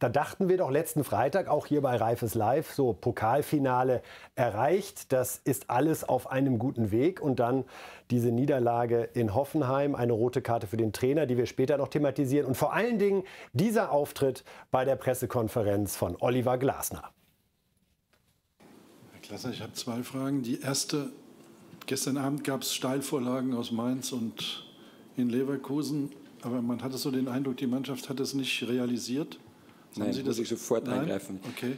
Da dachten wir doch letzten Freitag auch hier bei Reifes Live, so Pokalfinale erreicht. Das ist alles auf einem guten Weg. Und dann diese Niederlage in Hoffenheim, eine rote Karte für den Trainer, die wir später noch thematisieren. Und vor allen Dingen dieser Auftritt bei der Pressekonferenz von Oliver Glasner. Herr Glasner, ich habe zwei Fragen. Die erste, gestern Abend gab es Steilvorlagen aus Mainz und in Leverkusen. Aber man hatte so den Eindruck, die Mannschaft hat es nicht realisiert. Nein, Haben Sie das muss ich sofort Nein? eingreifen. Okay.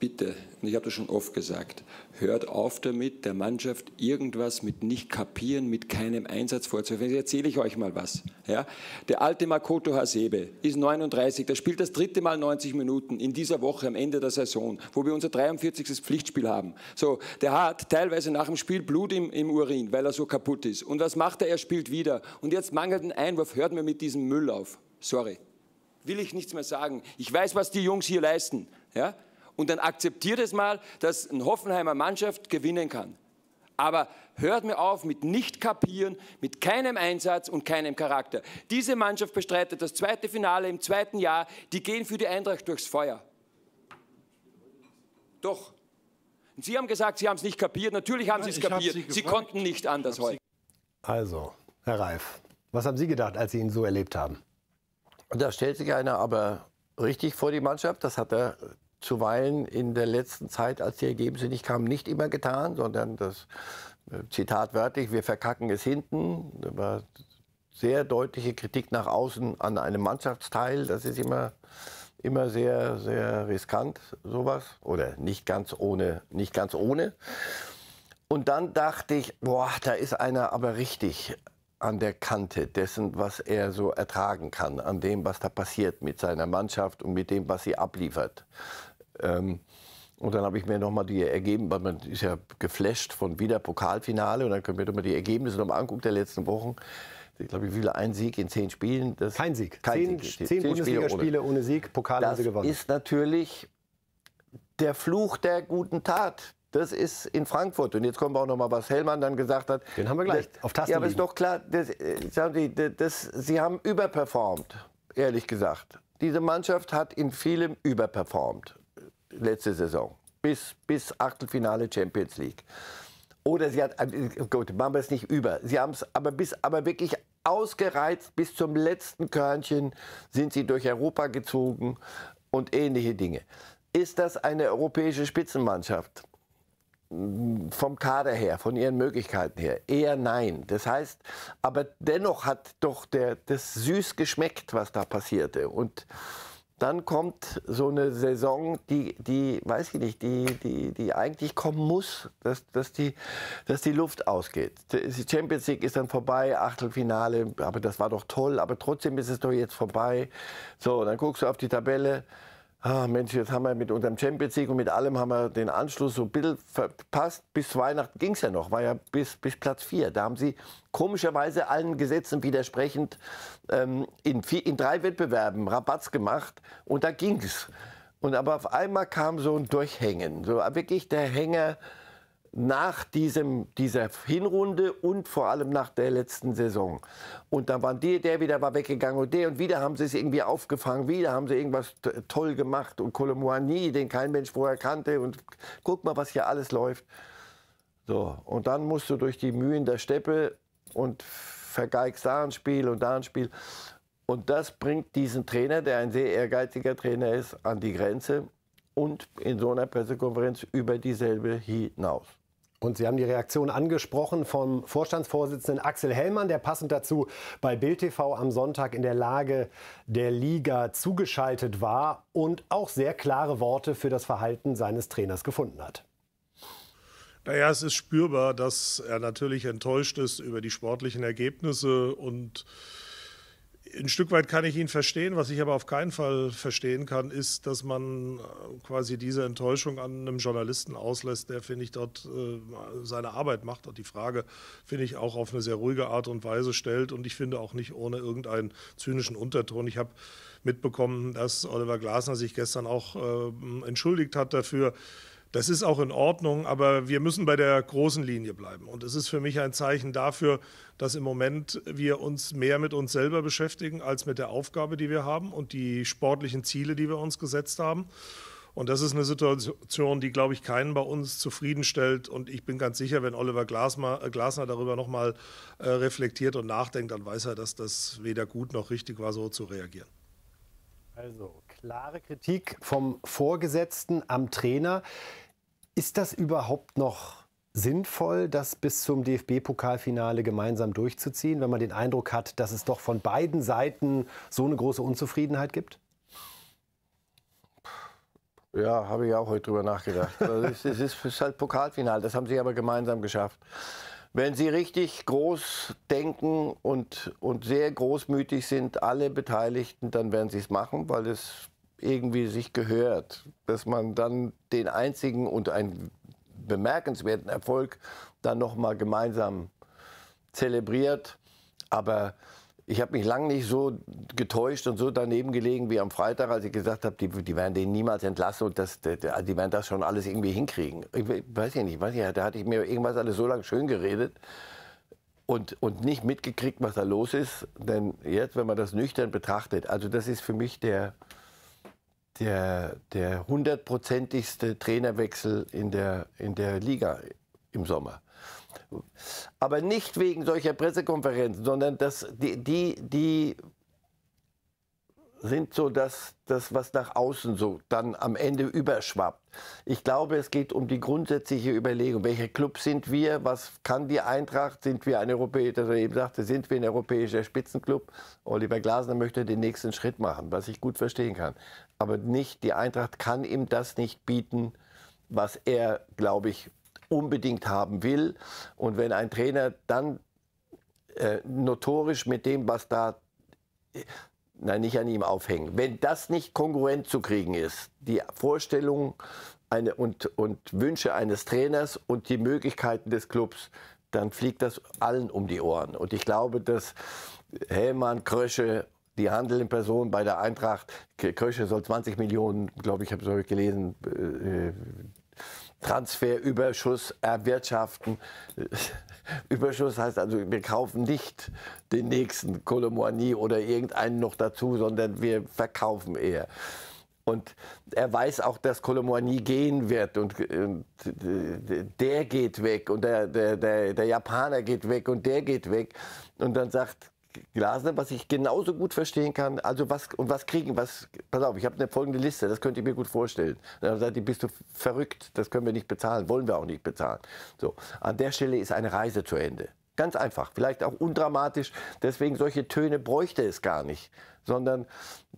Bitte, und ich habe das schon oft gesagt, hört auf damit, der Mannschaft irgendwas mit nicht kapieren, mit keinem Einsatz vorzuwerfen. Jetzt erzähle ich euch mal was. Ja? Der alte Makoto Hasebe ist 39, der spielt das dritte Mal 90 Minuten in dieser Woche am Ende der Saison, wo wir unser 43. Pflichtspiel haben. So, der hat teilweise nach dem Spiel Blut im, im Urin, weil er so kaputt ist. Und was macht er? Er spielt wieder. Und jetzt mangelt ein Einwurf. Hört mir mit diesem Müll auf. Sorry will ich nichts mehr sagen. Ich weiß, was die Jungs hier leisten. Ja? Und dann akzeptiert es mal, dass ein Hoffenheimer Mannschaft gewinnen kann. Aber hört mir auf mit nicht kapieren, mit keinem Einsatz und keinem Charakter. Diese Mannschaft bestreitet das zweite Finale im zweiten Jahr. Die gehen für die Eintracht durchs Feuer. Doch. Und Sie haben gesagt, Sie haben es nicht kapiert. Natürlich haben Nein, Sie es kapiert. Sie, sie, konnten nicht anders heute. Also, Herr Reif, was haben Sie gedacht, als Sie ihn so erlebt haben? Und da stellt sich einer aber richtig vor die Mannschaft. Das hat er zuweilen in der letzten Zeit, als die Ergebnisse nicht kamen, nicht immer getan, sondern das äh, Zitat wörtlich, wir verkacken es hinten. Da war sehr deutliche Kritik nach außen an einem Mannschaftsteil. Das ist immer, immer sehr, sehr riskant, sowas. Oder nicht ganz ohne, nicht ganz ohne. Und dann dachte ich, boah, da ist einer aber richtig an der Kante dessen, was er so ertragen kann, an dem, was da passiert mit seiner Mannschaft und mit dem, was sie abliefert. Ähm, und dann habe ich mir nochmal die Ergebnisse, weil man ist ja geflasht von wieder Pokalfinale und dann können wir doch mal die Ergebnisse nochmal angucken der letzten Wochen. Ich glaube, wie viele? Ein Sieg in zehn Spielen? Das kein Sieg. Kein zehn, Zehn, zehn Bundesligaspiele ohne. ohne. Sieg, Pokal haben sie gewonnen. Das ist natürlich der Fluch der guten Tat. Das ist in Frankfurt. Und jetzt kommen wir auch noch mal, was Hellmann dann gesagt hat. Den haben wir gleich das, auf Tasten. Ja, aber ist doch klar, das, äh, Sie, das, Sie haben überperformt, ehrlich gesagt. Diese Mannschaft hat in vielem überperformt äh, letzte Saison. Bis, bis Achtelfinale Champions League. Oder sie hat, äh, gut, machen wir es nicht über. Sie haben es aber, aber wirklich ausgereizt, bis zum letzten Körnchen sind sie durch Europa gezogen und ähnliche Dinge. Ist das eine europäische Spitzenmannschaft? vom Kader her, von ihren Möglichkeiten her, eher nein. Das heißt, aber dennoch hat doch der, das süß geschmeckt, was da passierte. Und dann kommt so eine Saison, die, die weiß ich nicht, die, die, die eigentlich kommen muss, dass, dass, die, dass die Luft ausgeht. Die Champions League ist dann vorbei, Achtelfinale, aber das war doch toll, aber trotzdem ist es doch jetzt vorbei. So, dann guckst du auf die Tabelle. Ah, Mensch, jetzt haben wir mit unserem Champions League und mit allem haben wir den Anschluss so ein bisschen verpasst. Bis Weihnachten ging es ja noch, war ja bis, bis Platz 4. Da haben sie komischerweise allen Gesetzen widersprechend ähm, in, vier, in drei Wettbewerben Rabatz gemacht und da ging es. Und aber auf einmal kam so ein Durchhängen, so wirklich der Hänger nach diesem, dieser Hinrunde und vor allem nach der letzten Saison. Und dann waren die, der wieder war weggegangen und der und wieder haben sie es irgendwie aufgefangen, wieder haben sie irgendwas toll gemacht und Colomboigny, den kein Mensch vorher kannte und guck mal, was hier alles läuft. So, und dann musst du durch die Mühen der Steppe und vergeigst da ein Spiel und da ein Spiel. Und das bringt diesen Trainer, der ein sehr ehrgeiziger Trainer ist, an die Grenze und in so einer Pressekonferenz über dieselbe hinaus. Und Sie haben die Reaktion angesprochen vom Vorstandsvorsitzenden Axel Hellmann, der passend dazu bei Bild TV am Sonntag in der Lage der Liga zugeschaltet war und auch sehr klare Worte für das Verhalten seines Trainers gefunden hat. Naja, es ist spürbar, dass er natürlich enttäuscht ist über die sportlichen Ergebnisse und ein Stück weit kann ich ihn verstehen. Was ich aber auf keinen Fall verstehen kann, ist, dass man äh, quasi diese Enttäuschung an einem Journalisten auslässt, der, finde ich, dort äh, seine Arbeit macht und die Frage, finde ich, auch auf eine sehr ruhige Art und Weise stellt. Und ich finde auch nicht ohne irgendeinen zynischen Unterton. Ich habe mitbekommen, dass Oliver Glasner sich gestern auch ähm, entschuldigt hat dafür, das ist auch in Ordnung, aber wir müssen bei der großen Linie bleiben. Und es ist für mich ein Zeichen dafür, dass im Moment wir uns mehr mit uns selber beschäftigen als mit der Aufgabe, die wir haben und die sportlichen Ziele, die wir uns gesetzt haben. Und das ist eine Situation, die, glaube ich, keinen bei uns zufriedenstellt. Und ich bin ganz sicher, wenn Oliver Glasner, äh, Glasner darüber nochmal äh, reflektiert und nachdenkt, dann weiß er, dass das weder gut noch richtig war, so zu reagieren. Also, klare Kritik vom Vorgesetzten am Trainer. Ist das überhaupt noch sinnvoll, das bis zum DFB-Pokalfinale gemeinsam durchzuziehen, wenn man den Eindruck hat, dass es doch von beiden Seiten so eine große Unzufriedenheit gibt? Ja, habe ich auch heute drüber nachgedacht. Also es, ist, es ist halt Pokalfinale, das haben sie aber gemeinsam geschafft. Wenn Sie richtig groß denken und, und sehr großmütig sind, alle Beteiligten, dann werden Sie es machen, weil es irgendwie sich gehört, dass man dann den einzigen und einen bemerkenswerten Erfolg dann nochmal gemeinsam zelebriert. Aber ich habe mich lange nicht so getäuscht und so daneben gelegen wie am Freitag, als ich gesagt habe, die, die werden den niemals entlassen und das, die, also die werden das schon alles irgendwie hinkriegen. Ich weiß ja nicht, weiß ich, da hatte ich mir irgendwas alles so lange schön geredet und, und nicht mitgekriegt, was da los ist. Denn jetzt, wenn man das nüchtern betrachtet, also das ist für mich der, der, der hundertprozentigste Trainerwechsel in der, in der Liga im Sommer. Aber nicht wegen solcher Pressekonferenzen, sondern das, die, die, die sind so das, das, was nach außen so dann am Ende überschwappt. Ich glaube, es geht um die grundsätzliche Überlegung, welcher Club sind wir, was kann die Eintracht, sind wir ein europäischer, also eben sagte, sind wir ein europäischer Spitzenclub. Oliver Glasner möchte den nächsten Schritt machen, was ich gut verstehen kann. Aber nicht, die Eintracht kann ihm das nicht bieten, was er, glaube ich, unbedingt haben will. Und wenn ein Trainer dann äh, notorisch mit dem, was da, äh, nein, nicht an ihm aufhängen, wenn das nicht kongruent zu kriegen ist, die Vorstellungen und, und Wünsche eines Trainers und die Möglichkeiten des Clubs, dann fliegt das allen um die Ohren. Und ich glaube, dass Hellmann, Krösche die handelnden Person bei der Eintracht, Krösche soll 20 Millionen, glaube ich, habe ich gelesen, äh, Transferüberschuss erwirtschaften. Überschuss heißt also, wir kaufen nicht den nächsten Kolomoani oder irgendeinen noch dazu, sondern wir verkaufen eher. Und er weiß auch, dass Kolomoani gehen wird und, und, der geht weg und der, der, der, der Japaner geht weg und der geht weg. Und dann sagt Glasner, was ich genauso gut verstehen kann. Also was und was kriegen, was, pass auf, ich habe eine folgende Liste, das könnt ihr mir gut vorstellen. dann sagt ihr, bist du verrückt, das können wir nicht bezahlen, wollen wir auch nicht bezahlen. So, an der Stelle ist eine Reise zu Ende. Ganz einfach, vielleicht auch undramatisch, deswegen solche Töne bräuchte es gar nicht, sondern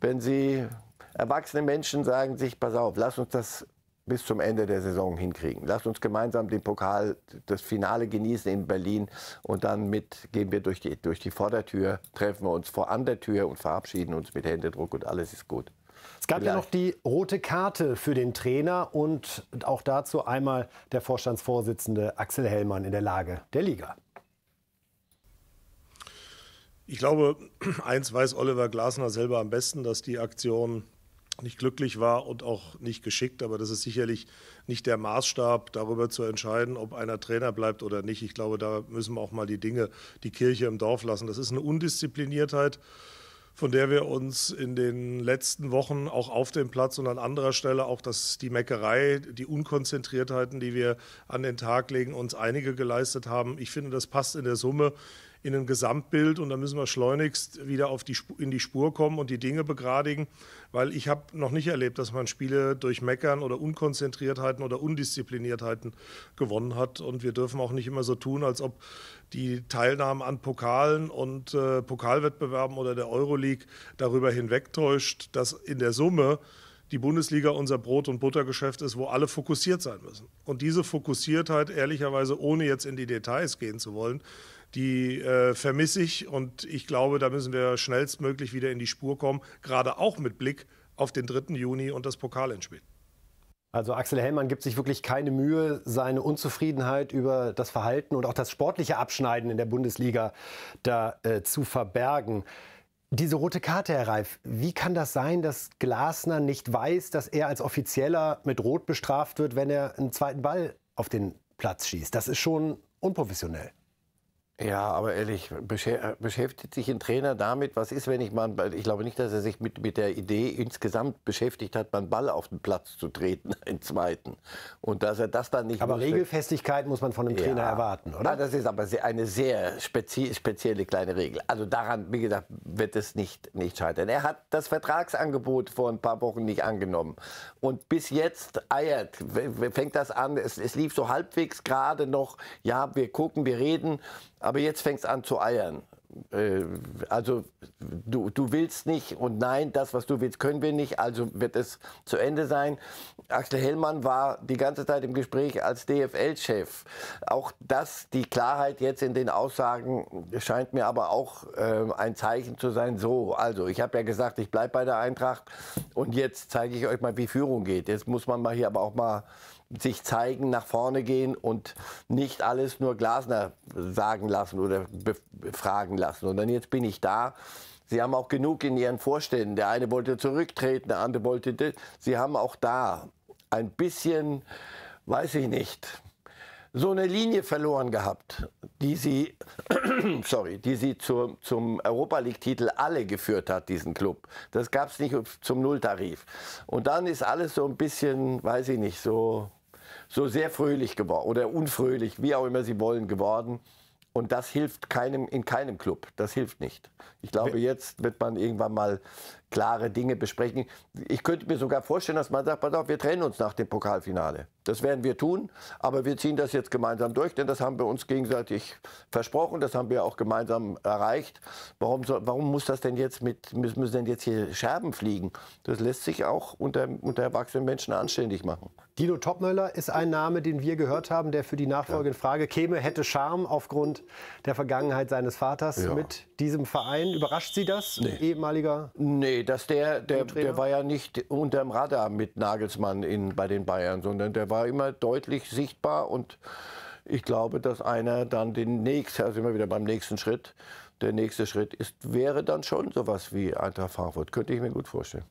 wenn sie erwachsene Menschen sagen sich, pass auf, lass uns das bis zum Ende der Saison hinkriegen. Lasst uns gemeinsam den Pokal, das Finale genießen in Berlin und dann mit gehen wir durch die, durch die Vordertür, treffen wir uns vor an der Tür und verabschieden uns mit Händedruck und alles ist gut. Es gab Vielleicht. ja noch die rote Karte für den Trainer und auch dazu einmal der Vorstandsvorsitzende Axel Hellmann in der Lage der Liga. Ich glaube, eins weiß Oliver Glasner selber am besten, dass die Aktion nicht glücklich war und auch nicht geschickt. Aber das ist sicherlich nicht der Maßstab, darüber zu entscheiden, ob einer Trainer bleibt oder nicht. Ich glaube, da müssen wir auch mal die Dinge, die Kirche im Dorf lassen. Das ist eine Undiszipliniertheit von der wir uns in den letzten Wochen auch auf dem Platz und an anderer Stelle auch das, die Meckerei, die Unkonzentriertheiten, die wir an den Tag legen, uns einige geleistet haben. Ich finde, das passt in der Summe in ein Gesamtbild und da müssen wir schleunigst wieder auf die, in die Spur kommen und die Dinge begradigen, weil ich habe noch nicht erlebt, dass man Spiele durch Meckern oder Unkonzentriertheiten oder Undiszipliniertheiten gewonnen hat und wir dürfen auch nicht immer so tun, als ob die Teilnahme an Pokalen und äh, Pokalwettbewerben oder der Euroleague darüber hinwegtäuscht, dass in der Summe die Bundesliga unser Brot- und Buttergeschäft ist, wo alle fokussiert sein müssen. Und diese Fokussiertheit, ehrlicherweise, ohne jetzt in die Details gehen zu wollen, die äh, vermisse ich und ich glaube, da müssen wir schnellstmöglich wieder in die Spur kommen, gerade auch mit Blick auf den 3. Juni und das Pokalendspiel. Also Axel Hellmann gibt sich wirklich keine Mühe, seine Unzufriedenheit über das Verhalten und auch das sportliche Abschneiden in der Bundesliga da äh, zu verbergen. Diese rote Karte, Herr Reif, wie kann das sein, dass Glasner nicht weiß, dass er als Offizieller mit Rot bestraft wird, wenn er einen zweiten Ball auf den Platz schießt? Das ist schon unprofessionell. Ja, aber ehrlich, äh, beschäftigt sich ein Trainer damit, was ist, wenn ich mal, ich glaube nicht, dass er sich mit, mit der Idee insgesamt beschäftigt hat, einen Ball auf den Platz zu treten, im zweiten. Und dass er das dann nicht. Aber muss, Regelfestigkeit muss man von einem ja, Trainer erwarten, oder? Ja, ah, das ist aber eine sehr spezi spezielle kleine Regel. Also daran, wie gesagt, wird es nicht, nicht scheitern. Er hat das Vertragsangebot vor ein paar Wochen nicht angenommen. Und bis jetzt eiert, fängt das an, es, es lief so halbwegs gerade noch, ja, wir gucken, wir reden aber jetzt fängst an zu eiern. Äh, also du, du willst nicht und nein, das, was du willst, können wir nicht, also wird es zu Ende sein. Axel Hellmann war die ganze Zeit im Gespräch als DFL-Chef. Auch das, die Klarheit jetzt in den Aussagen, scheint mir aber auch äh, ein Zeichen zu sein. So, also ich habe ja gesagt, ich bleibe bei der Eintracht und jetzt zeige ich euch mal, wie Führung geht. Jetzt muss man mal hier aber auch mal sich zeigen, nach vorne gehen und nicht alles nur Glasner sagen lassen oder befragen lassen. Und dann jetzt bin ich da. Sie haben auch genug in ihren Vorständen. Der eine wollte zurücktreten, der andere wollte. Sie haben auch da ein bisschen, weiß ich nicht, so eine Linie verloren gehabt, die sie, sorry, die sie zur, zum Europa League-Titel alle geführt hat, diesen Club. Das gab es nicht zum Nulltarif. Und dann ist alles so ein bisschen, weiß ich nicht, so so sehr fröhlich geworden oder unfröhlich, wie auch immer sie wollen, geworden. Und das hilft keinem in keinem Club. Das hilft nicht. Ich glaube, jetzt wird man irgendwann mal klare Dinge besprechen. Ich könnte mir sogar vorstellen, dass man sagt, pass auf, wir trennen uns nach dem Pokalfinale. Das werden wir tun, aber wir ziehen das jetzt gemeinsam durch, denn das haben wir uns gegenseitig versprochen, das haben wir auch gemeinsam erreicht. Warum, so, warum muss das denn jetzt mit, müssen denn jetzt hier Scherben fliegen? Das lässt sich auch unter, unter erwachsenen Menschen anständig machen. Dino Topmöller ist ein Name, den wir gehört haben, der für die Nachfolge in Frage käme, hätte Charme aufgrund der Vergangenheit seines Vaters ja. mit diesem Verein. Überrascht Sie das, nee. ehemaliger? Nee, dass der, der, der war ja nicht unterm Radar mit Nagelsmann in, bei den Bayern, sondern der war immer deutlich sichtbar und ich glaube, dass einer dann den nächsten, also immer wieder beim nächsten Schritt, der nächste Schritt ist, wäre dann schon sowas wie Eintracht Frankfurt. Könnte ich mir gut vorstellen.